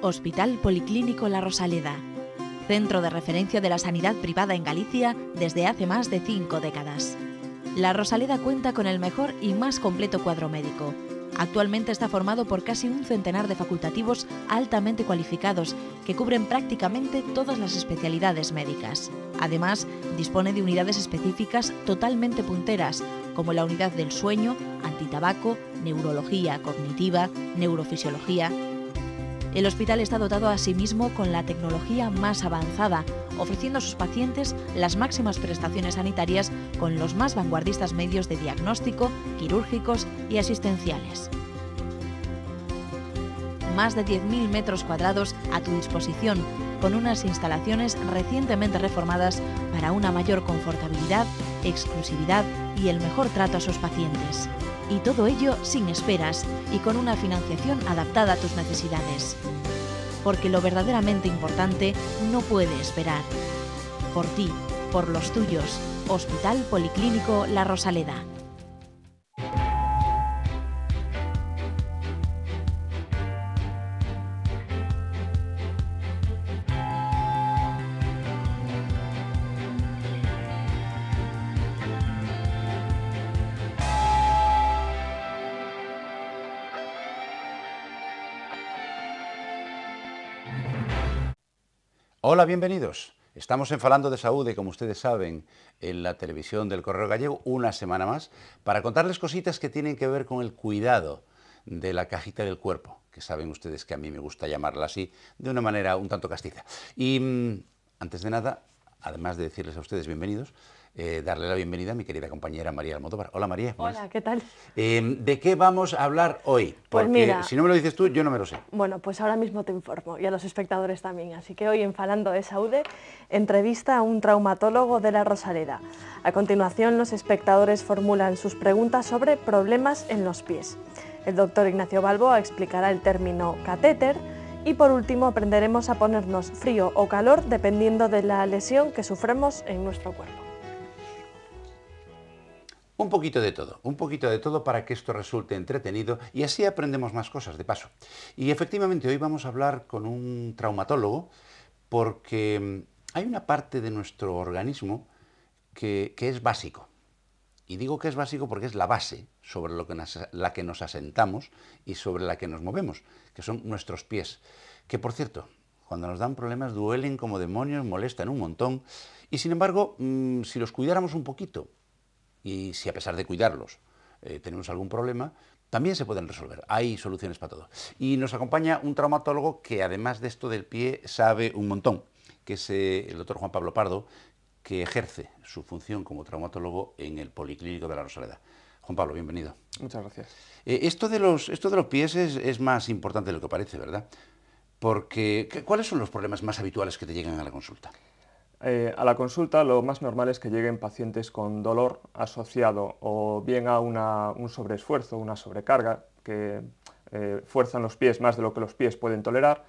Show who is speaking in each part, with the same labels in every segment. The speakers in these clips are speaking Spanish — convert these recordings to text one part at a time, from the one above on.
Speaker 1: Hospital Policlínico La Rosaleda, centro de referencia de la sanidad privada en Galicia desde hace más de cinco décadas. La Rosaleda cuenta con el mejor y más completo cuadro médico. Actualmente está formado por casi un centenar de facultativos altamente cualificados que cubren prácticamente todas las especialidades médicas. Además, dispone de unidades específicas totalmente punteras, como la unidad del sueño, antitabaco, neurología cognitiva, neurofisiología, el hospital está dotado asimismo con la tecnología más avanzada, ofreciendo a sus pacientes las máximas prestaciones sanitarias con los más vanguardistas medios de diagnóstico, quirúrgicos y asistenciales más de 10.000 metros cuadrados a tu disposición, con unas instalaciones recientemente reformadas para una mayor confortabilidad, exclusividad y el mejor trato a sus pacientes y todo ello sin esperas y con una financiación adaptada a tus necesidades. Porque lo verdaderamente importante no puede esperar. Por ti, por los tuyos, Hospital Policlínico La Rosaleda.
Speaker 2: Hola, bienvenidos. Estamos en Falando de Saúde, como ustedes saben, en la televisión del Correo Gallego, una semana más, para contarles cositas que tienen que ver con el cuidado de la cajita del cuerpo, que saben ustedes que a mí me gusta llamarla así, de una manera un tanto castiza. Y mm, antes de nada, además de decirles a ustedes bienvenidos, eh, darle la bienvenida a mi querida compañera María Almodóvar. Hola María. Hola, ¿qué tal? Em, ¿De qué vamos a hablar hoy? Pues Porque si no me lo dices tú, yo no me lo sé.
Speaker 3: Bueno, pues ahora mismo te informo y a los espectadores también. Así que hoy en Falando de Saúde... entrevista a un traumatólogo de la Rosaleda. A continuación, los espectadores formulan sus preguntas sobre problemas en los pies. El doctor Ignacio Balboa explicará el término catéter y por último aprenderemos a ponernos frío o calor dependiendo de la lesión que suframos en nuestro cuerpo.
Speaker 2: Un poquito de todo, un poquito de todo para que esto resulte entretenido y así aprendemos más cosas de paso. Y efectivamente hoy vamos a hablar con un traumatólogo porque mm, hay una parte de nuestro organismo que, es básico. Y digo que es básico porque es la base sobre lo que la que nos asentamos y sobre la que nos movemos, que son nuestros pies. Que por cierto, cuando nos dan problemas duelen como demonios, molestan un montón. Y sin embargo, mm, si los cuidáramos un poquito, y si a pesar de cuidarlos eh, tenemos algún problema, también se pueden resolver. Hay soluciones para todo. Y nos acompaña un traumatólogo que además de esto del pie sabe un montón, que es eh, el doctor Juan Pablo Pardo, que ejerce su función como traumatólogo en el Policlínico de la Rosaleda. Juan Pablo, bienvenido. Muchas gracias. Eh, esto, de los, esto de los pies es, es más importante de lo que parece, ¿verdad? Porque, ¿cuáles son los problemas más habituales que te llegan a la consulta? Eh, a la consulta
Speaker 4: lo más normal es que lleguen pacientes con dolor asociado o bien a un sobreesfuerzo, una sobrecarga, que eh, fuerzan los pies más de lo que los pies pueden tolerar,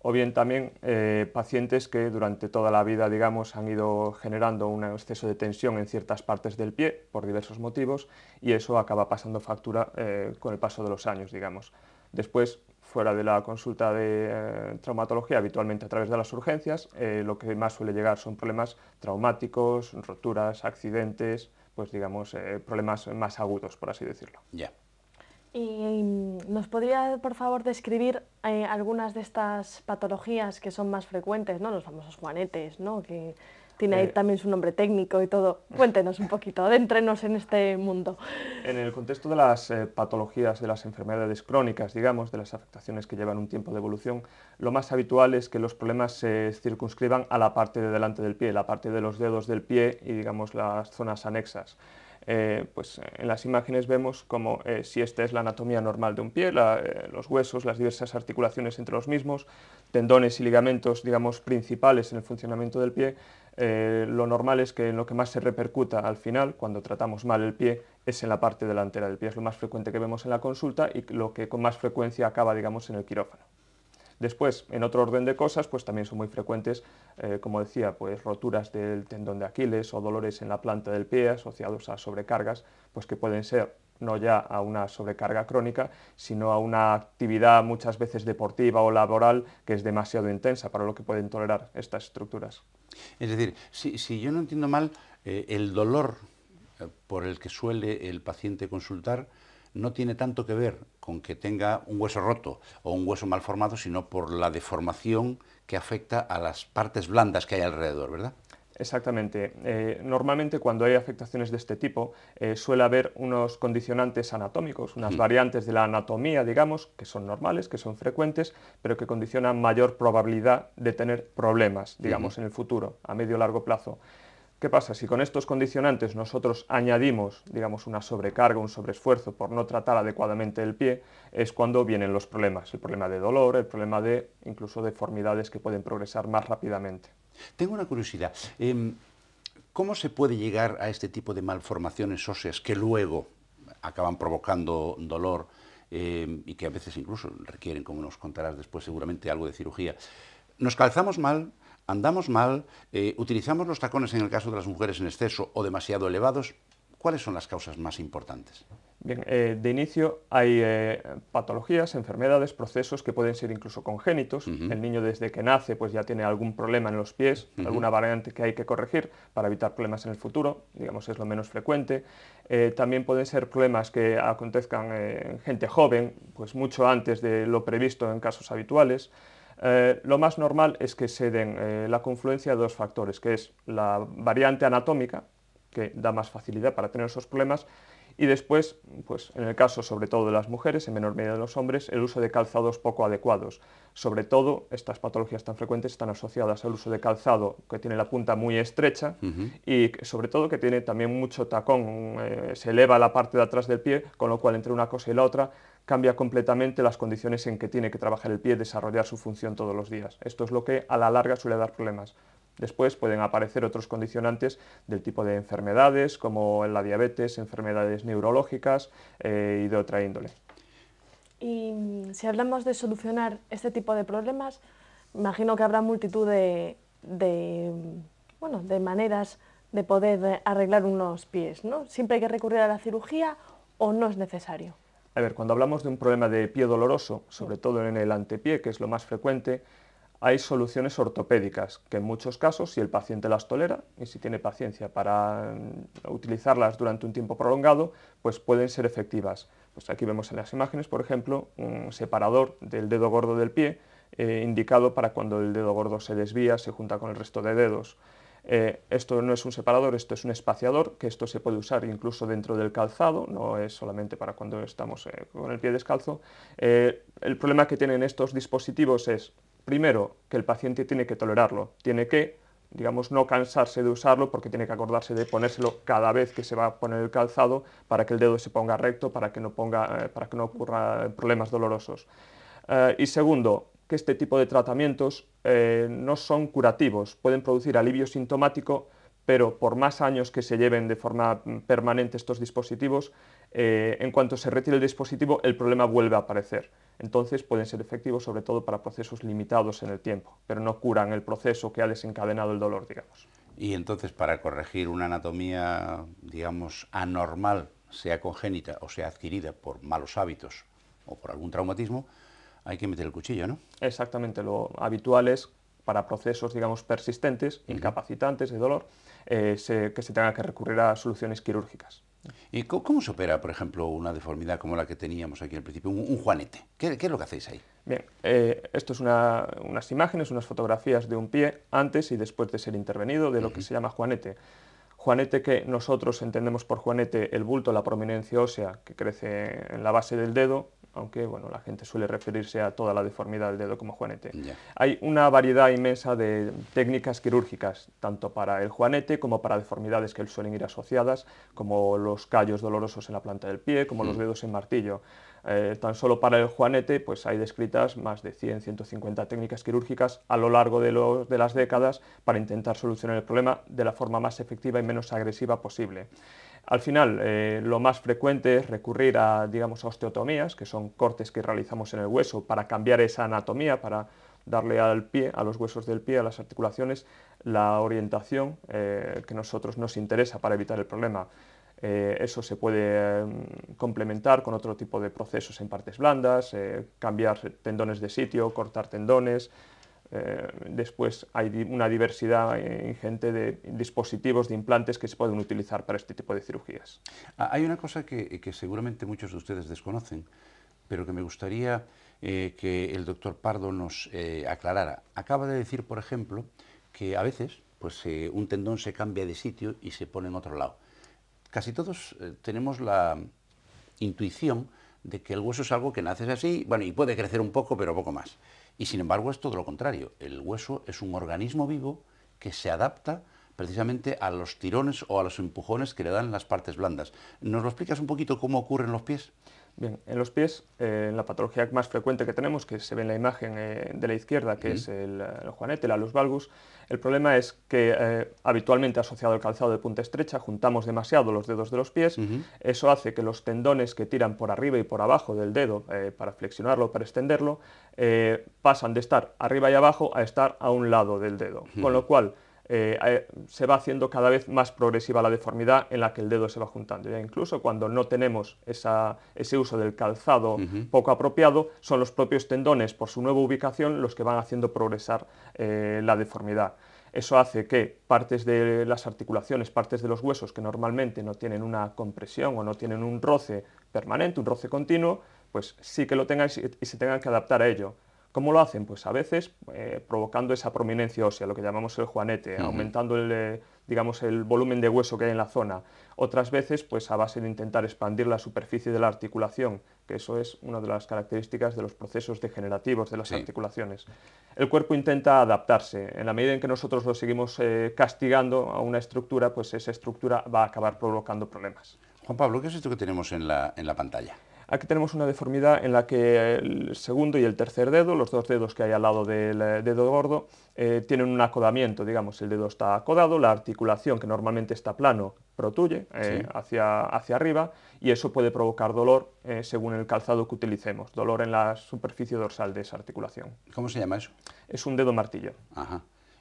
Speaker 4: o bien también eh, pacientes que durante toda la vida, digamos, han ido generando un exceso de tensión en ciertas partes del pie por diversos motivos y eso acaba pasando factura con el paso de los años, digamos. Después, fuera de la consulta de eh, traumatología, habitualmente a través de las urgencias, eh, lo que más suele llegar son problemas traumáticos, roturas, accidentes, pues digamos, eh, problemas más agudos, por así decirlo.
Speaker 2: Ya.
Speaker 3: ¿Y mm, nos podría, por favor, describir algunas de estas patologías que son más frecuentes, ¿no? Los famosos juanetes, ¿no? Que, tiene ahí eh, también su nombre técnico y todo. Cuéntenos un poquito, adéntrenos en este mundo.
Speaker 4: En el contexto de las eh, patologías, de las enfermedades crónicas, digamos, de las afectaciones que llevan un tiempo de evolución, lo más habitual es que los problemas se circunscriban a la parte de delante del pie, la parte de los dedos del pie y, digamos, las zonas anexas. Eh, pues en las imágenes vemos como si esta es la anatomía normal de un pie, los huesos, las diversas articulaciones entre los mismos, tendones y ligamentos, digamos, principales en el funcionamiento del pie, eh, lo normal es que lo que más se repercuta al final, cuando tratamos mal el pie, es en la parte delantera del pie. Es lo más frecuente que vemos en la consulta y lo que con más frecuencia acaba, digamos, en el quirófano. Después, en otro orden de cosas, pues también son muy frecuentes, eh, como decía, pues roturas del tendón de Aquiles o dolores en la planta del pie asociados a sobrecargas, pues que pueden ser no ya a una sobrecarga crónica, sino a una actividad muchas veces deportiva o laboral que es demasiado intensa para lo que pueden tolerar estas estructuras.
Speaker 2: Es decir, si, yo no entiendo mal, eh, el dolor eh, por el que suele el paciente consultar no tiene tanto que ver con que tenga un hueso roto o un hueso mal formado, sino por la deformación que afecta a las partes blandas que hay alrededor, ¿verdad? Exactamente.
Speaker 4: Eh, normalmente cuando hay afectaciones de este tipo eh, suele haber unos condicionantes anatómicos, unas mm. variantes de la anatomía, digamos, que son normales, que son frecuentes, pero que condicionan mayor probabilidad de tener problemas, digamos, en el futuro, a medio o largo plazo. ¿Qué pasa? Si con estos condicionantes nosotros añadimos, digamos, una sobrecarga, un sobreesfuerzo por no tratar adecuadamente el pie, es cuando vienen los problemas, el problema de dolor, el problema de
Speaker 2: incluso deformidades que pueden progresar más rápidamente. Tengo una curiosidad. Em, ¿Cómo se puede llegar a este tipo de malformaciones óseas que luego acaban provocando dolor em, y que a veces incluso requieren, como nos contarás después, seguramente algo de cirugía? Nos calzamos mal, andamos mal, eh, utilizamos los tacones en el caso de las mujeres en exceso o demasiado elevados, ¿Cuáles son las causas más importantes? Bien,
Speaker 4: eh, de inicio hay eh, patologías, enfermedades, procesos que pueden ser incluso congénitos. El niño desde que nace pues ya tiene algún problema en los pies, alguna variante que hay que corregir para evitar problemas en el futuro, digamos es lo menos frecuente. Eh, también pueden ser problemas que acontezcan en gente joven, pues mucho antes de lo previsto en casos habituales. lo más normal es que se den la confluencia de dos factores, que es la variante anatómica, que da más facilidad para tener esos problemas. Y después, pues en el caso sobre todo de las mujeres, en menor medida de los hombres, el uso de calzados poco adecuados. Sobre todo, estas patologías tan frecuentes están asociadas al uso de calzado que tiene la punta muy estrecha y sobre todo que tiene también mucho tacón, eh, se eleva la parte de atrás del pie, con lo cual entre una cosa y la otra cambia completamente las condiciones en que tiene que trabajar el pie, desarrollar su función todos los días. Esto es lo que a la larga suele dar problemas. Después pueden aparecer otros condicionantes del tipo de enfermedades, como la diabetes, enfermedades neurológicas eh, y de otra índole.
Speaker 3: Y si hablamos de solucionar este tipo de problemas, imagino que habrá multitud de, bueno, de maneras de poder arreglar unos pies, ¿no? ¿Siempre hay que recurrir a la cirugía o no es necesario?
Speaker 4: A ver, cuando hablamos de un problema de pie doloroso, sobre todo en el antepié, que es lo más frecuente, hay soluciones ortopédicas, que en muchos casos, si el paciente las tolera y si tiene paciencia para mm, utilizarlas durante un tiempo prolongado, pues pueden ser efectivas. Pues aquí vemos en las imágenes, por ejemplo, un separador del dedo gordo del pie, eh, indicado para cuando el dedo gordo se desvía, se junta con el resto de dedos. Eh, esto no es un separador, esto es un espaciador, que esto se puede usar incluso dentro del calzado, no es solamente para cuando estamos eh, con el pie descalzo. el problema que tienen estos dispositivos es primero, que el paciente tiene que tolerarlo, tiene que, digamos, no cansarse de usarlo porque tiene que acordarse de ponérselo cada vez que se va a poner el calzado para que el dedo se ponga recto, para que no, ponga, eh, para que no ocurra problemas dolorosos. Eh, y segundo, que este tipo de tratamientos eh, no son curativos, pueden producir alivio sintomático, pero por más años que se lleven de forma mm, permanente estos dispositivos, eh, en cuanto se retire el dispositivo, el problema vuelve a aparecer. Entonces pueden ser efectivos sobre todo para procesos limitados en el tiempo, pero no curan el proceso que ha desencadenado el dolor, digamos.
Speaker 2: Y entonces para corregir una anatomía, digamos, anormal, sea congénita o sea adquirida por malos hábitos o por algún traumatismo, hay que meter el cuchillo, ¿no? Exactamente,
Speaker 4: lo habitual es para procesos, digamos, persistentes, incapacitantes de dolor, eh, que se tenga que recurrir a soluciones quirúrgicas.
Speaker 2: ¿Y cómo, se opera, por ejemplo, una deformidad como la que teníamos aquí al principio, un, juanete? ¿Qué, es lo que hacéis ahí?
Speaker 4: Bien, eh, esto es unas imágenes, unas fotografías de un pie antes y después de ser intervenido, de lo que se llama juanete. Juanete que nosotros entendemos por juanete el bulto, la prominencia ósea que crece en la base del dedo, aunque bueno, la gente suele referirse a toda la deformidad del dedo como juanete. Hay una variedad inmensa de técnicas quirúrgicas, tanto para el juanete como para deformidades que suelen ir asociadas, como los callos dolorosos en la planta del pie, como los mm. dedos en martillo. Eh, tan solo para el juanete pues hay descritas más de 100, 150 técnicas quirúrgicas a lo largo de las décadas para intentar solucionar el problema de la forma más efectiva y menos agresiva posible. Al final, eh, lo más frecuente es recurrir a, digamos, osteotomías, que son cortes que realizamos en el hueso para cambiar esa anatomía, para darle al pie, a los huesos del pie, a las articulaciones, la orientación eh, que nosotros nos interesa para evitar el problema. Eh, eso se puede mm, complementar con otro tipo de procesos en partes blandas, cambiar tendones de sitio, cortar tendones, eh, después hay una diversidad ingente de dispositivos,
Speaker 2: de implantes que se pueden utilizar para este tipo de cirugías. Ah, hay una cosa que, seguramente muchos de ustedes desconocen, pero que me gustaría eh, que el doctor Pardo nos eh, aclarara. Acaba de decir, por ejemplo, que a veces pues, un tendón se cambia de sitio y se pone en otro lado. Casi todos tenemos la intuición de que el hueso es algo que nace así, bueno, y puede crecer un poco, pero poco más. Y sin embargo es todo lo contrario. El hueso es un organismo vivo que se adapta precisamente a los tirones o a los empujones que le dan las partes blandas. ¿Nos lo explicas un poquito cómo ocurren los pies? Bien, en los pies, en eh, la patología más frecuente que tenemos, que se ve en la imagen eh, de la
Speaker 4: izquierda, que es el, juanete, la luz valgus, el problema es que eh, habitualmente asociado al calzado de punta estrecha, juntamos demasiado los dedos de los pies, eso hace que los tendones que tiran por arriba y por abajo del dedo para flexionarlo, para extenderlo, pasan de estar arriba y abajo a estar a un lado del dedo, con lo cual eh, eh, se va haciendo cada vez más progresiva la deformidad en la que el dedo se va juntando. incluso cuando no tenemos ese uso del calzado poco apropiado, son los propios tendones, por su nueva ubicación, los que van haciendo progresar eh, la deformidad. Eso hace que partes de las articulaciones, partes de los huesos que normalmente no tienen una compresión o no tienen un roce permanente, un roce continuo, pues sí que lo tengan y se tengan que adaptar a ello. ¿Cómo lo hacen? Pues a veces eh, provocando esa prominencia ósea, lo que llamamos el juanete, aumentando el, eh, digamos, el volumen de hueso que hay en la zona. Otras veces, pues a base de intentar expandir la superficie de la articulación, que eso es una de las características de los procesos degenerativos de las articulaciones. El cuerpo intenta adaptarse. En la medida en que nosotros lo seguimos eh, castigando a una estructura, pues esa estructura va a acabar provocando
Speaker 2: problemas. Juan Pablo, ¿qué es esto que tenemos en la pantalla?
Speaker 4: Aquí tenemos una deformidad en la que el segundo y el tercer dedo, los dos dedos que hay al lado del eh, dedo gordo, eh, tienen un acodamiento, digamos, el dedo está acodado, la articulación que normalmente está plano protuye eh, hacia, hacia arriba y eso puede provocar dolor según el calzado que utilicemos, dolor en la superficie dorsal de esa articulación. ¿Cómo se llama eso? Es un dedo martillo.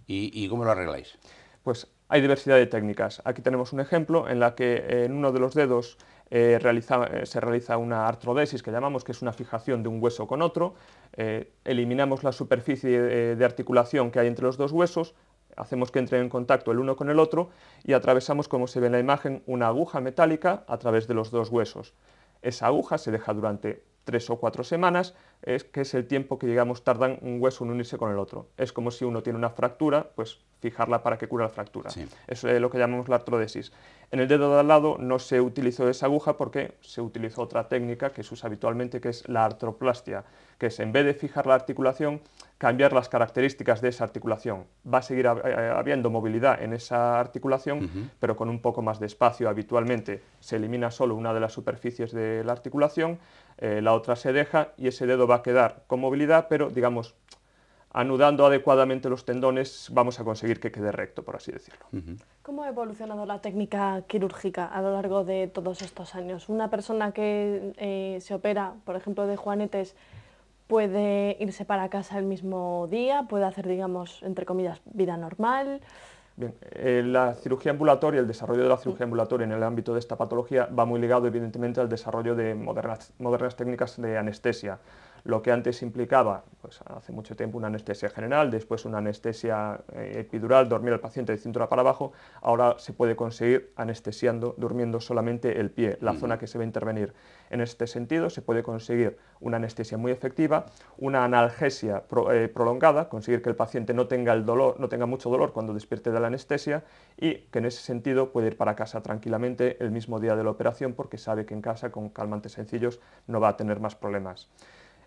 Speaker 4: ¿Y, cómo lo arregláis? Pues hay diversidad de técnicas. Aquí tenemos un ejemplo en la que eh, en uno de los dedos eh, eh, se realiza una artrodesis que llamamos, que es una fijación de un hueso con otro. eliminamos la superficie de, de articulación que hay entre los dos huesos, hacemos que entren en contacto el uno con el otro y atravesamos, como se ve en la imagen, una aguja metálica a través de los dos huesos. Esa aguja se deja durante tres o cuatro semanas, es que es el tiempo que digamos tardan un hueso en unirse con el otro. Es como si uno tiene una fractura, pues fijarla para que cura la fractura. Eso es lo que llamamos la artrodesis. En el dedo de al lado no se utilizó esa aguja porque se utilizó otra técnica que se usa habitualmente, que es la artroplastia, que es en vez de fijar la articulación, cambiar las características de esa articulación. Va a seguir eh, habiendo movilidad en esa articulación, pero con un poco más de espacio habitualmente. Se elimina solo una de las superficies de la articulación, eh, la otra se deja y ese dedo va a quedar con movilidad, pero digamos, anudando adecuadamente los tendones vamos a conseguir que quede recto, por así decirlo.
Speaker 3: ¿Cómo ha evolucionado la técnica quirúrgica a lo largo de todos estos años? Una persona que eh, se opera, por ejemplo, de juanetes, puede irse para casa el mismo día, puede hacer, digamos, entre comillas, vida normal.
Speaker 4: Bien, eh, la cirugía ambulatoria, el desarrollo de la cirugía ambulatoria en el ámbito de esta patología va muy ligado evidentemente al desarrollo de modernas técnicas de anestesia lo que antes implicaba, pues, hace mucho tiempo, una anestesia general, después una anestesia eh, epidural, dormir al paciente de cintura para abajo, ahora se puede conseguir anestesiando, durmiendo solamente el pie, la zona que se va a intervenir. En este sentido, se puede conseguir una anestesia muy efectiva, una analgesia eh, prolongada, conseguir que el paciente no tenga, el dolor, no tenga mucho dolor cuando despierte de la anestesia y que en ese sentido puede ir para casa tranquilamente el mismo día de la operación porque sabe que en casa con calmantes sencillos no va a tener más problemas.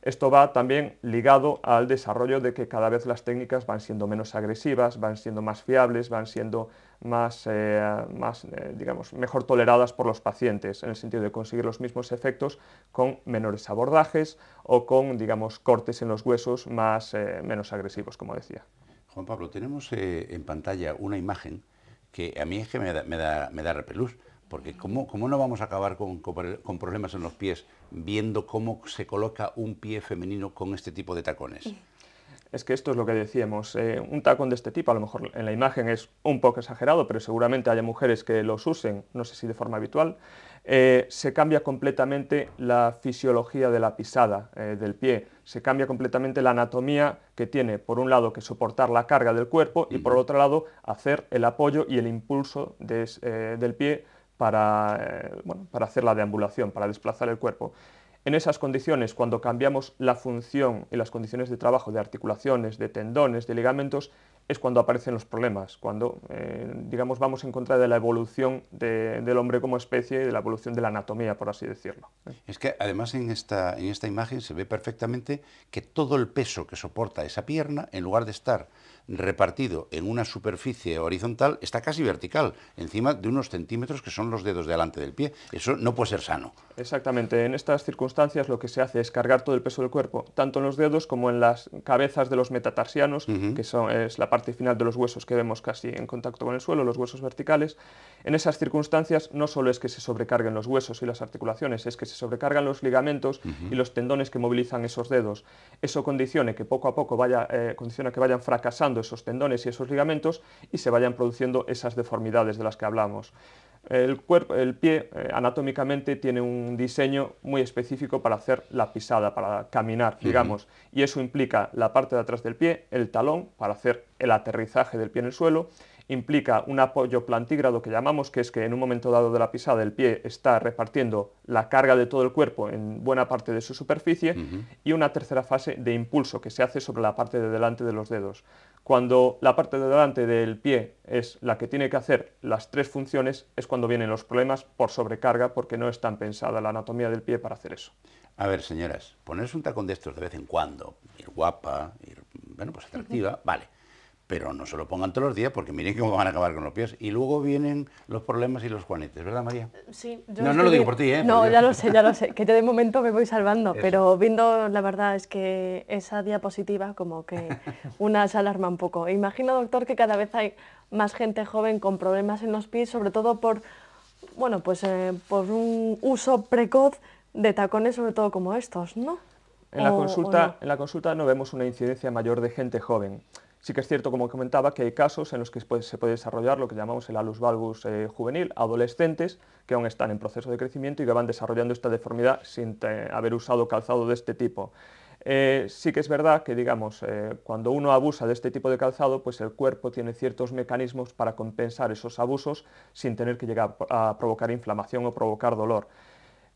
Speaker 4: Esto va también ligado al desarrollo de que cada vez las técnicas van siendo menos agresivas, van siendo más fiables, van siendo más, eh, eh, digamos, mejor toleradas por los pacientes, en el sentido de conseguir los mismos efectos con menores abordajes o con, digamos, cortes en los huesos eh, menos agresivos, como decía.
Speaker 2: Juan Pablo, tenemos en pantalla una imagen que a mí es que me me da repelús porque ¿cómo, no vamos a acabar con, problemas en los pies viendo cómo se coloca un pie femenino con este tipo de tacones? Es que esto
Speaker 4: es lo que decíamos, eh, un tacón de este tipo, a lo mejor en la imagen es un poco exagerado, pero seguramente haya mujeres que los usen, no sé si de forma habitual, eh, se cambia completamente la fisiología de la pisada eh, del pie, se cambia completamente la anatomía que tiene, por un lado, que soportar la carga del cuerpo y por otro lado, hacer el apoyo y el impulso del pie para, eh, para hacer la deambulación, para desplazar el cuerpo. En esas condiciones, cuando cambiamos la función y las condiciones de trabajo de articulaciones, de tendones, de ligamentos, es cuando aparecen los problemas, cuando, eh, digamos, vamos en contra de la
Speaker 2: evolución del hombre como especie y de la evolución de la anatomía, por así decirlo. ¿eh? Es que además esta, en esta imagen se ve perfectamente que todo el peso que soporta esa pierna, en lugar de estar repartido en una superficie horizontal está casi vertical, encima de unos centímetros que son los dedos delante del pie. Eso no puede ser sano. Exactamente. En estas
Speaker 4: circunstancias lo que se hace es cargar todo el peso del cuerpo, tanto en los dedos como en las cabezas de los metatarsianos, que son, es la parte final de los huesos que vemos casi en contacto con el suelo, los huesos verticales. En esas circunstancias no solo es que se sobrecarguen los huesos y las articulaciones, es que se sobrecargan los ligamentos y los tendones que movilizan esos dedos. Eso condicione que poco a poco vaya, eh, condiciona que vayan fracasando esos tendones y esos ligamentos y se vayan produciendo esas deformidades de las que hablamos. El, cuerpo, el pie eh, anatómicamente tiene un diseño muy específico para hacer la pisada, para caminar, digamos, y eso implica la parte de atrás del pie, el talón, para hacer el aterrizaje del pie en el suelo, implica un apoyo plantígrado que llamamos, que es que en un momento dado de la pisada el pie está repartiendo la carga de todo el cuerpo en buena parte de su superficie, y una tercera fase de impulso que se hace sobre la parte de delante de los dedos. Cuando la parte de delante del pie es la que tiene que hacer las tres funciones, es cuando vienen los problemas por sobrecarga, porque no es tan pensada la anatomía del pie para hacer eso.
Speaker 2: A ver, señoras, ponerse un tacón de estos de vez en cuando, ir guapa, ir, bueno, pues atractiva, vale pero no se lo pongan todos los días porque miren cómo van a acabar con los pies. Y luego vienen los problemas y los juanetes, ¿verdad, María? Sí. Yo no, no lo digo por ti, ¿eh? No, ya lo sé, ya lo
Speaker 3: sé, que yo de momento me voy salvando, pero viendo, la verdad es que esa diapositiva como que una se alarma un poco. Imagino, doctor, que cada vez hay más gente joven con problemas en los pies, sobre todo por, bueno, pues eh, por un uso precoz de tacones, sobre todo como estos, ¿no? En la, consulta, no.
Speaker 4: en la consulta no vemos una incidencia mayor de gente joven. Sí que es cierto, como comentaba, que hay casos en los que se puede desarrollar lo que llamamos el alus valgus eh, juvenil, adolescentes que aún están en proceso de crecimiento y que van desarrollando esta deformidad sin haber usado calzado de este tipo. Eh, sí que es verdad que, digamos, eh, cuando uno abusa de este tipo de calzado, pues el cuerpo tiene ciertos mecanismos para compensar esos abusos sin tener que llegar a provocar inflamación o provocar dolor.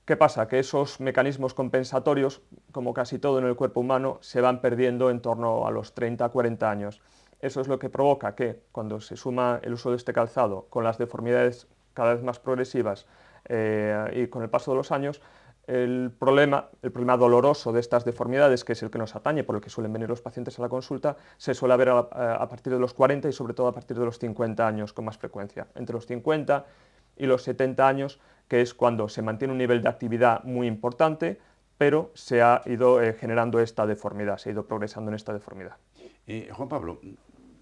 Speaker 4: ¿Qué pasa? Que esos mecanismos compensatorios, como casi todo en el cuerpo humano, se van perdiendo en torno a los 30-40 años. Eso es lo que provoca que, cuando se suma el uso de este calzado con las deformidades cada vez más progresivas eh, y con el paso de los años, el problema, el problema doloroso de estas deformidades, que es el que nos atañe, por el que suelen venir los pacientes a la consulta, se suele ver a, a partir de los 40 y sobre todo a partir de los 50 años con más frecuencia. Entre los 50 y los 70 años que es cuando se mantiene un nivel de actividad muy importante, pero se ha ido eh, generando esta deformidad, se ha ido progresando en esta deformidad.
Speaker 2: Y eh, Juan Pablo,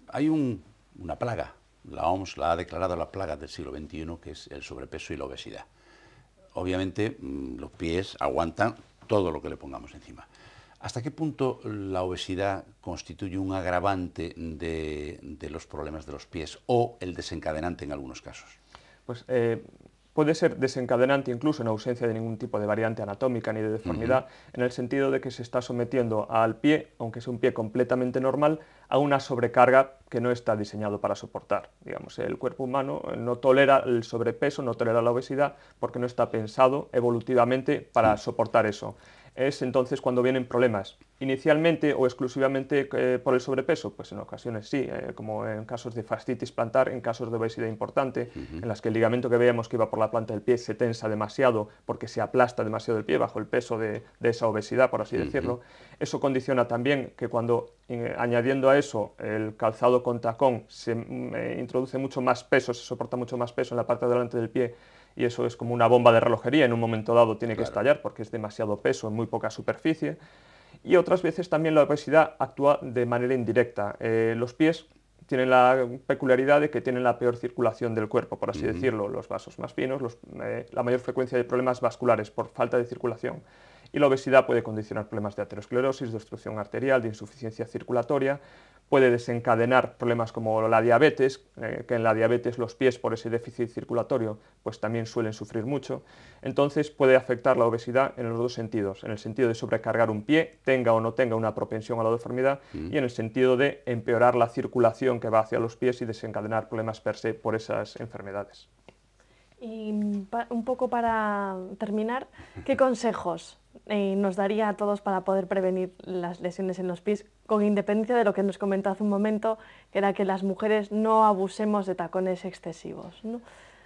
Speaker 2: hay una plaga, la OMS la ha declarado la plaga del siglo XXI, que es el sobrepeso y la obesidad. Obviamente mm, los pies aguantan todo lo que le pongamos encima. ¿Hasta qué punto la obesidad constituye un agravante de, los problemas de los pies o el desencadenante en algunos casos?
Speaker 4: Pues eh, puede ser desencadenante incluso en ausencia de ningún tipo de variante anatómica ni de deformidad, en el sentido de que se está sometiendo al pie, aunque es un pie completamente normal, a una sobrecarga que no está diseñado para soportar. Digamos, el cuerpo humano no tolera el sobrepeso, no tolera la obesidad, porque no está pensado evolutivamente para soportar eso es entonces cuando vienen problemas. Inicialmente o exclusivamente eh, por el sobrepeso, pues en ocasiones sí, eh, como en casos de fascitis plantar, en casos de obesidad importante, en las que el ligamento que veíamos que iba por la planta del pie se tensa demasiado porque se aplasta demasiado el pie bajo el peso de, esa obesidad, por así decirlo. Eso condiciona también que cuando eh, añadiendo a eso el calzado con tacón se mm, eh, introduce mucho más peso, se soporta mucho más peso en la parte de delante del pie y eso es como una bomba de relojería, en un momento dado tiene que estallar porque es demasiado peso en muy poca superficie. Y otras veces también la obesidad actúa de manera indirecta. Eh, los pies tienen la peculiaridad de que tienen la peor circulación del cuerpo, por así decirlo, los vasos más finos, la mayor frecuencia de problemas vasculares por falta de circulación y la obesidad puede condicionar problemas de aterosclerosis, de obstrucción arterial, de insuficiencia circulatoria, puede desencadenar problemas como la diabetes, eh, que en la diabetes los pies por ese déficit circulatorio pues también suelen sufrir mucho. Entonces puede afectar la obesidad en los dos sentidos, en el sentido de sobrecargar un pie, tenga o no tenga una propensión a la deformidad, mm. y en el sentido de empeorar la circulación que va hacia los pies y desencadenar problemas per se por esas enfermedades.
Speaker 3: Y un poco para terminar, ¿qué consejos eh, nos daría a todos para poder prevenir las lesiones en los pies, con independencia de lo que nos comentó hace un momento, que era que las mujeres no abusemos de tacones excesivos?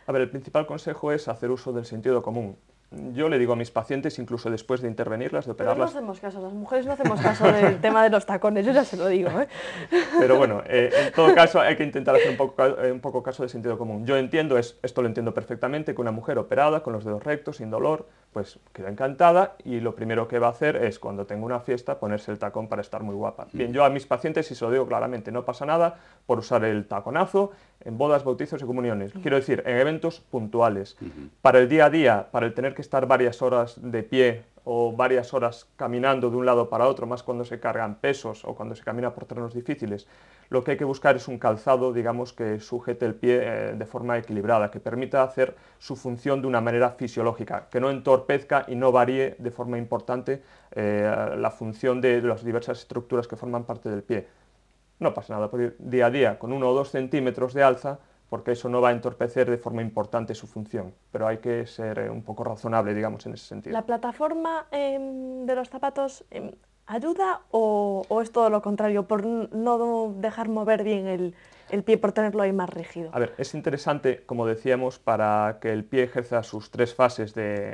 Speaker 4: A ver, el principal consejo es hacer uso del sentido común. Yo le digo a mis pacientes, incluso después de intervenirlas, de operarlas... no
Speaker 3: hacemos caso, las mujeres no hacemos caso del tema de los tacones, yo ya se lo digo. ¿eh?
Speaker 4: Pero bueno, eh, en todo caso hay que intentar hacer un poco, eh, caso de sentido común. Yo entiendo, esto lo entiendo perfectamente, que una mujer operada, con los dedos rectos, sin dolor, pues queda encantada y lo primero que va a hacer es cuando tengo una fiesta ponerse el tacón para estar muy guapa. Mm. Bien, yo a mis pacientes, y se lo digo claramente, no pasa nada por usar el taconazo en bodas, bautizos y comuniones. Quiero decir, en eventos puntuales. Para el día a día, para el tener que estar varias horas de pie o varias horas caminando de un lado para otro, más cuando se cargan pesos o cuando se camina por terrenos difíciles. Lo que hay que buscar es un calzado, digamos, que sujete el pie eh, de forma equilibrada, que permita hacer su función de una manera fisiológica, que no entorpezca y no varíe de forma importante eh, la función de las diversas estructuras que forman parte del pie. No pasa nada, porque día a día, con uno o dos centímetros de alza, porque eso no va a entorpecer de forma importante su función, pero hay que ser eh, un poco razonable, digamos, en ese sentido.
Speaker 3: ¿La plataforma em, de los zapatos em, ayuda o, es todo lo contrario, por no dejar mover bien el, pie, por tenerlo ahí más rígido?
Speaker 4: A ver, es interesante, como decíamos, para que el pie ejerza sus tres fases de,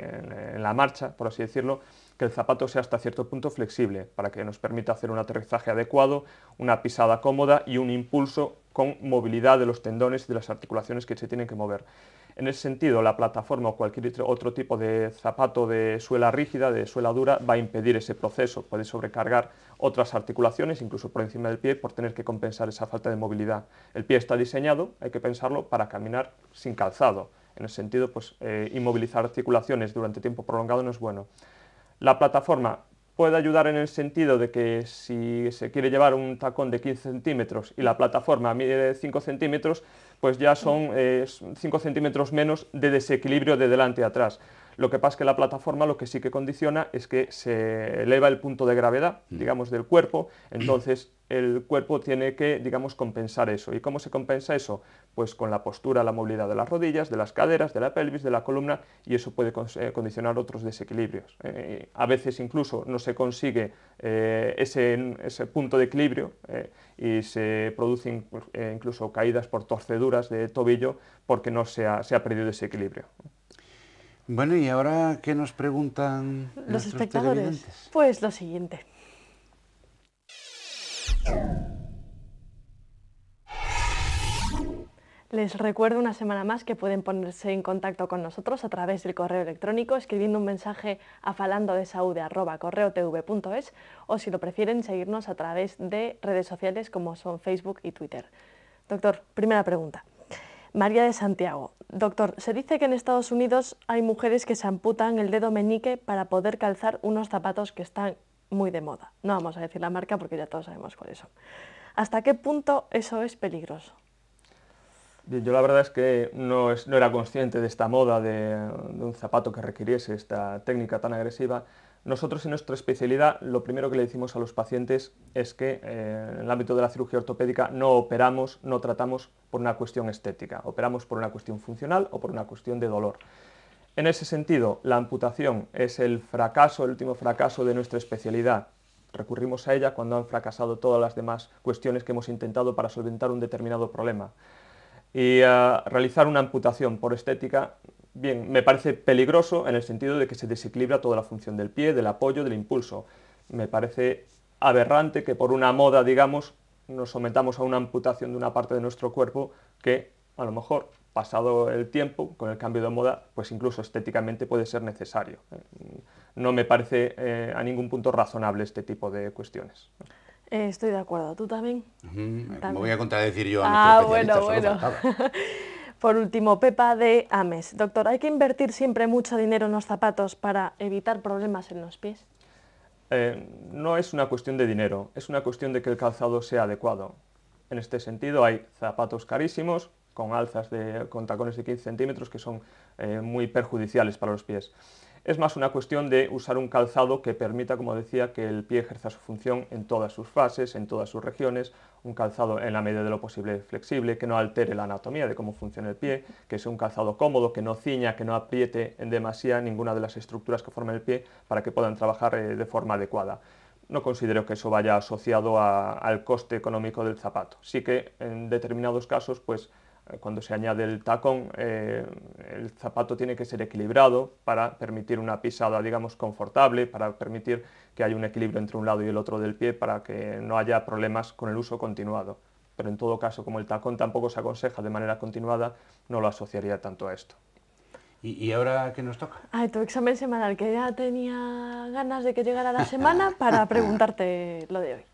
Speaker 4: en la marcha, por así decirlo, que el zapato sea hasta cierto punto flexible, para que nos permita hacer un aterrizaje adecuado, una pisada cómoda y un impulso con movilidad de los tendones y de las articulaciones que se tienen que mover. En ese sentido, la plataforma o cualquier otro tipo de zapato de suela rígida, de suela dura, va a impedir ese proceso. Puede sobrecargar otras articulaciones, incluso por encima del pie, por tener que compensar esa falta de movilidad. El pie está diseñado, hay que pensarlo, para caminar sin calzado. En ese sentido, pues eh, inmovilizar articulaciones durante tiempo prolongado no es bueno. La plataforma puede ayudar en el sentido de que si se quiere llevar un tacón de 15 centímetros y la plataforma mide 5 centímetros, pues ya son 5 eh, centímetros menos de desequilibrio de delante a atrás. Lo que pasa es que la plataforma lo que sí que condiciona es que se eleva el punto de gravedad, mm. digamos, del cuerpo, entonces el cuerpo tiene que, digamos, compensar eso. ¿Y cómo se compensa eso? Pues con la postura, la movilidad de las rodillas, de las caderas, de la pelvis, de la columna, y eso puede eh, condicionar otros desequilibrios. Eh, a veces incluso no se consigue eh, ese, punto de equilibrio y se producen incluso caídas por torceduras de tobillo porque no se se
Speaker 2: ha perdido ese equilibrio. Bueno, ¿y ahora qué nos preguntan los espectadores?
Speaker 3: Pues lo siguiente. Les recuerdo una semana más que pueden ponerse en contacto con nosotros a través del correo electrónico escribiendo un mensaje a falandodesaude.es o si lo prefieren seguirnos a través de redes sociales como son Facebook y Twitter. Doctor, primera pregunta. María de Santiago. Doctor, se dice que en Estados Unidos hay mujeres que se amputan el dedo meñique para poder calzar unos zapatos que están muy de moda. No vamos a decir la marca porque ya todos sabemos cuáles son. ¿Hasta qué punto eso es peligroso?
Speaker 4: Yo la verdad es que no, era consciente de esta moda de, de, un zapato que requiriese esta técnica tan agresiva nosotros en nuestra especialidad lo primero que le decimos a los pacientes es que eh, en el ámbito de la cirugía ortopédica no operamos, no tratamos por una cuestión estética, operamos por una cuestión funcional o por una cuestión de dolor. En ese sentido, la amputación es el fracaso, el último fracaso de nuestra especialidad. Recurrimos a ella cuando han fracasado todas las demás cuestiones que hemos intentado para solventar un determinado problema. Y eh, realizar una amputación por estética Bien, me parece peligroso en el sentido de que se desequilibra toda la función del pie, del apoyo, del impulso. Me parece aberrante que por una moda, digamos, nos sometamos a una amputación de una parte de nuestro cuerpo que a lo mejor pasado el tiempo, con el cambio de moda, pues incluso estéticamente puede ser necesario. No me parece eh, a ningún punto razonable este tipo de cuestiones.
Speaker 3: Eh, estoy de acuerdo. ¿Tú también? Me voy a contradecir yo a Ah, bueno, bueno. Por último, Pepa de Ames. Doctor, ¿hay que invertir siempre mucho dinero en los zapatos para evitar problemas en los pies?
Speaker 4: Eh, no es una cuestión de dinero, es una cuestión de que el calzado sea adecuado. En este sentido, hay zapatos carísimos con alzas de, con tacones de 15 centímetros que son eh, muy perjudiciales para los pies. Es más una cuestión de usar un calzado que permita, como decía, que el pie ejerza su función en todas sus fases, en todas sus regiones, un calzado en la medida de lo posible flexible, que no altere la anatomía de cómo funciona el pie, que sea un calzado cómodo, que no ciña, que no apriete en demasía ninguna de las estructuras que forman el pie para que puedan trabajar eh, de forma adecuada. No considero que eso vaya asociado al coste económico del zapato. Sí que en determinados casos, pues cuando se añade el tacón, eh, el zapato tiene que ser equilibrado para permitir una pisada, digamos, confortable, para permitir que haya un equilibrio entre un lado y el otro del pie, para que no haya problemas con el uso continuado. Pero en todo caso, como el tacón tampoco se aconseja de manera continuada, no lo asociaría tanto a
Speaker 2: esto. ¿Y, ahora qué nos toca?
Speaker 3: Ah, tu examen semanal, que ya tenía ganas de que llegara la semana para preguntarte lo de hoy.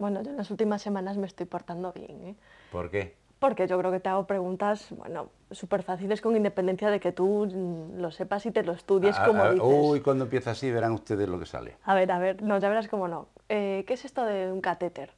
Speaker 3: Bueno, yo en las últimas semanas me estoy portando bien. ¿eh? ¿Por qué? Porque yo creo que te hago preguntas, bueno, súper fáciles con independencia de que tú mm, lo sepas y te lo estudies ah, como ah, dices. Uy,
Speaker 2: cuando empieza así verán ustedes lo que sale.
Speaker 3: A ver, a ver, no, ya verás cómo no. Eh, ¿Qué es esto de un catéter?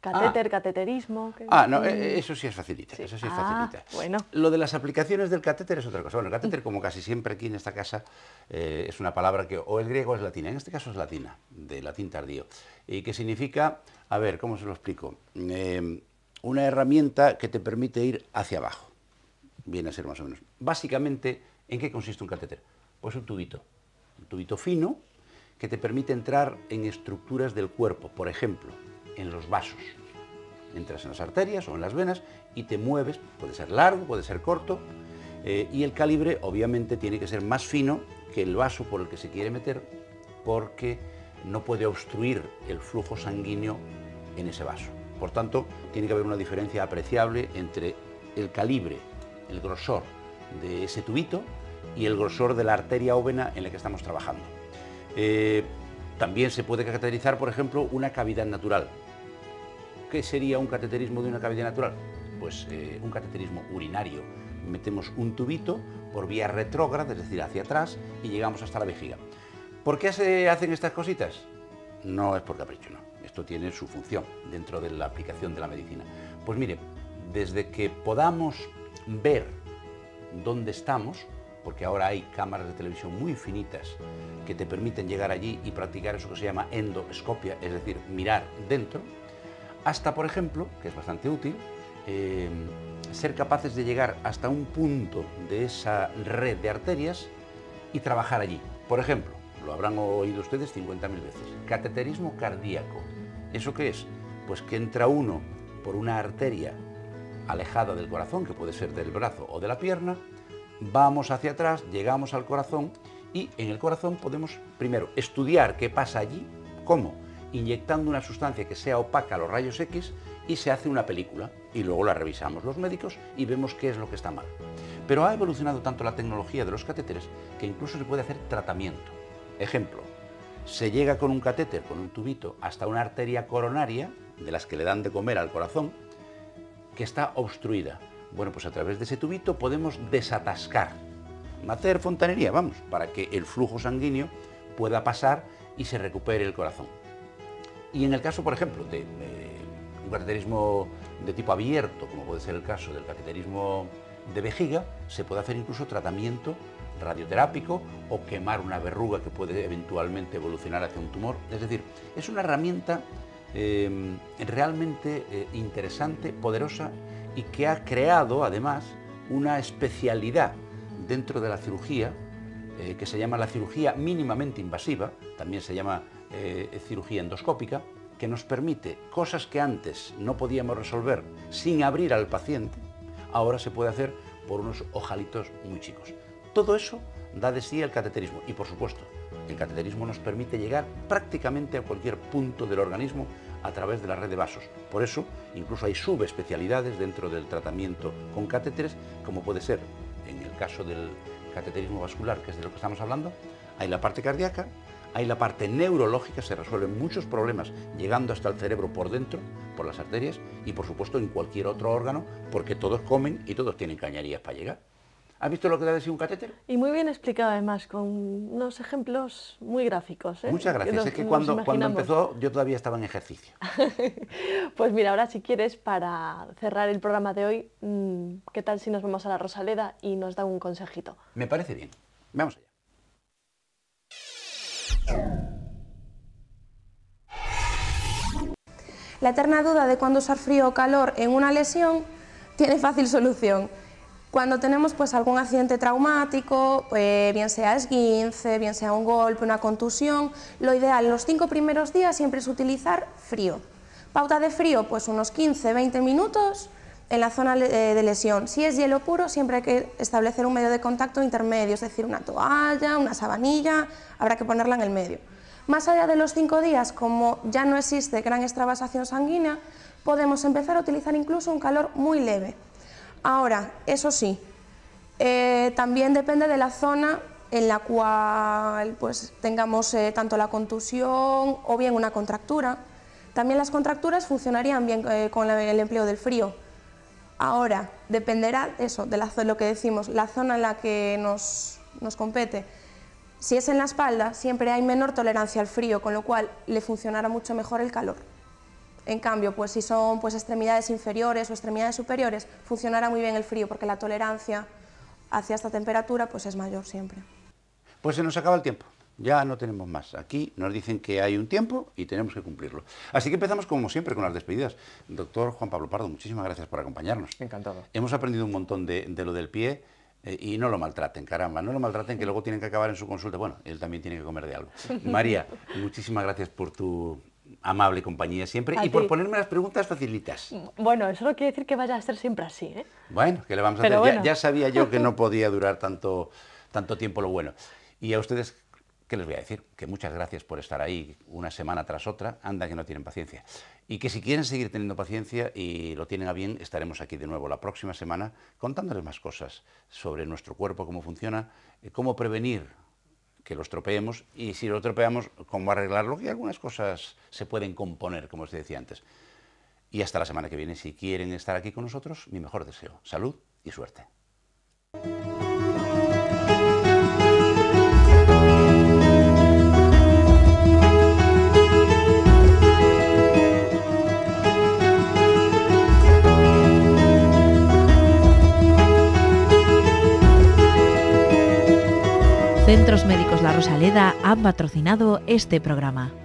Speaker 3: Catéter, ah. cateterismo. Ah, no, mm. eh, eh, eso
Speaker 2: sí es facilita. Eso sí es facilita. Ah, bueno. Lo de las aplicaciones del catéter es otra cosa. Bueno, catéter, como casi siempre aquí en esta casa, eh, es una palabra que o es griego o es latina. En este caso es latina, de latín tardío. Y que significa, a ver, ¿cómo se lo explico? Em, una herramienta que te permite ir hacia abajo. Viene a ser más o menos. Básicamente, ¿en qué consiste un catéter? Pues un tubito. Un tubito fino que te permite entrar en estructuras del cuerpo. Por ejemplo, en los vasos. Entras en las arterias o en las venas y te mueves, puede ser largo, puede ser corto, eh, y el calibre obviamente tiene que ser más fino que el vaso por el que se quiere meter porque no puede obstruir el flujo sanguíneo en ese vaso. Por tanto, tiene que haber una diferencia apreciable entre el calibre, el grosor de ese tubito y el grosor de la arteria o vena en la que estamos trabajando. Eh, también se puede cateterizar, por ejemplo, una cavidad natural. ¿Qué sería un cateterismo de una cavidad natural? Pues eh, un cateterismo urinario. Metemos un tubito por vía retrógrada, es decir, hacia atrás, y llegamos hasta la vejiga. ¿Por qué se hacen estas cositas? No es por capricho, no. Esto tiene su función dentro de la aplicación de la medicina. Pues mire, desde que podamos ver dónde estamos, porque ahora hay cámaras de televisión muy finitas que te permiten llegar allí y practicar eso que se llama endoscopia, es decir, mirar dentro, hasta, por ejemplo, que es bastante útil, eh, ser capaces de llegar hasta un punto de esa red de arterias y trabajar allí. Por ejemplo, lo habrán oído ustedes 50.000 veces, cateterismo cardíaco. ¿Eso qué es? Pues que entra uno por una arteria alejada del corazón, que puede ser del brazo o de la pierna, vamos hacia atrás, llegamos al corazón y en el corazón podemos primero estudiar qué pasa allí, cómo, inyectando una sustancia que sea opaca a los rayos X y se hace una película y luego la revisamos los médicos y vemos qué es lo que está mal. Pero ha evolucionado tanto la tecnología de los catéteres que incluso se puede hacer tratamiento. Ejemplo, se llega con un catéter, con un tubito, hasta una arteria coronaria, de las que le dan de comer al corazón, que está obstruida bueno, pues a través de ese tubito podemos desatascar, hacer fontanería, vamos, para que el flujo sanguíneo pueda pasar y se recupere el corazón. Y en el caso, por ejemplo, de, un cateterismo de tipo abierto, como puede ser el caso del cateterismo de vejiga, se puede hacer incluso tratamiento radioterápico o quemar una verruga que puede eventualmente evolucionar hacia un tumor. Es decir, es una herramienta eh, realmente eh, interesante, poderosa y que ha creado además una especialidad dentro de la cirugía eh, que se llama la cirugía mínimamente invasiva, también se llama eh, cirugía endoscópica, que nos permite cosas que antes no podíamos resolver sin abrir al paciente, ahora se puede hacer por unos ojalitos muy chicos. Todo eso da de sí el cateterismo y por supuesto el cateterismo nos permite llegar prácticamente a cualquier punto del organismo a través de la red de vasos. Por eso, incluso hay subespecialidades dentro del tratamiento con catéteres, como puede ser en el caso del cateterismo vascular, que es de lo que estamos hablando, hay la parte cardíaca, hay la parte neurológica, se resuelven muchos problemas llegando hasta el cerebro por dentro, por las arterias y por supuesto en cualquier otro órgano, porque todos comen y todos tienen cañerías para llegar. ¿Has visto lo que da de un catéter?
Speaker 3: Y muy bien explicado además, con unos ejemplos muy gráficos. ¿eh? Muchas gracias. es que cuando, cuando empezó
Speaker 2: yo todavía estaba en ejercicio.
Speaker 3: pues mira, ahora si quieres, para cerrar el programa de hoy, mm, ¿qué tal si nos vamos a la Rosaleda y nos da un consejito?
Speaker 2: Me parece bien. Vamos allá.
Speaker 5: La eterna duda de cuándo usar frío o calor en una lesión tiene fácil solución cuando tenemos pues, algún accidente traumático, eh, bien sea esguince, bien sea un golpe, una contusión, lo ideal los cinco primeros días siempre es utilizar frío. Pauta de frío, pues unos 15-20 minutos en la zona eh, de lesión. Si es hielo puro, siempre hay que establecer un medio de contacto intermedio, es decir, una toalla, una sabanilla, habrá que ponerla en el medio. Más allá de los cinco días, como ya no existe gran extravasación sanguínea, podemos empezar a utilizar incluso un calor muy leve, Ahora, eso sí, eh, también depende de la zona en la cual pues, tengamos eh, tanto la contusión o bien una contractura. También las contracturas funcionarían bien eh, con el empleo del frío. Ahora, dependerá eso, de la, lo que decimos, la zona en la que nos compete. Si es en la espalda, siempre hay menor tolerancia al frío, con lo cual le funcionará mucho mejor el calor. En cambio, pues si son pues, extremidades inferiores o extremidades superiores, funcionará muy bien el frío porque la tolerancia hacia esta temperatura pues, es mayor siempre.
Speaker 2: Pues se nos acaba el tiempo. Ya no tenemos más. Aquí nos dicen que hay un tiempo y tenemos que cumplirlo. Así que empezamos como siempre con las despedidas. Doctor Juan Pablo Pardo, muchísimas gracias por acompañarnos. Encantado. Hemos aprendido un montón de, lo del pie eh, y no lo maltraten, caramba, no lo maltraten que luego tienen que acabar en su consulta. Bueno, él también tiene que comer de algo. María, muchísimas gracias por tu amable compañía siempre y por ponerme las preguntas facilitas.
Speaker 3: Bueno, eso no quiere decir que vaya a ser siempre así. ¿eh?
Speaker 2: Bueno, que le vamos a hacer? Ya, sabía yo que no podía durar tanto, tanto tiempo lo bueno. Y a ustedes, ¿qué les voy a decir? Que muchas gracias por estar ahí una semana tras otra. Anda que no tienen paciencia. Y que si quieren seguir teniendo paciencia y lo tienen a bien, estaremos aquí de nuevo la próxima semana contándoles más cosas sobre nuestro cuerpo, cómo funciona, eh, cómo prevenir que los tropeemos y si los tropeamos, cómo arreglarlo. Y algunas cosas se pueden componer, como os decía antes. Y hasta la semana que viene, si quieren estar aquí con nosotros, mi mejor deseo, salud y suerte.
Speaker 1: Centros Médicos La Rosaleda han patrocinado este programa.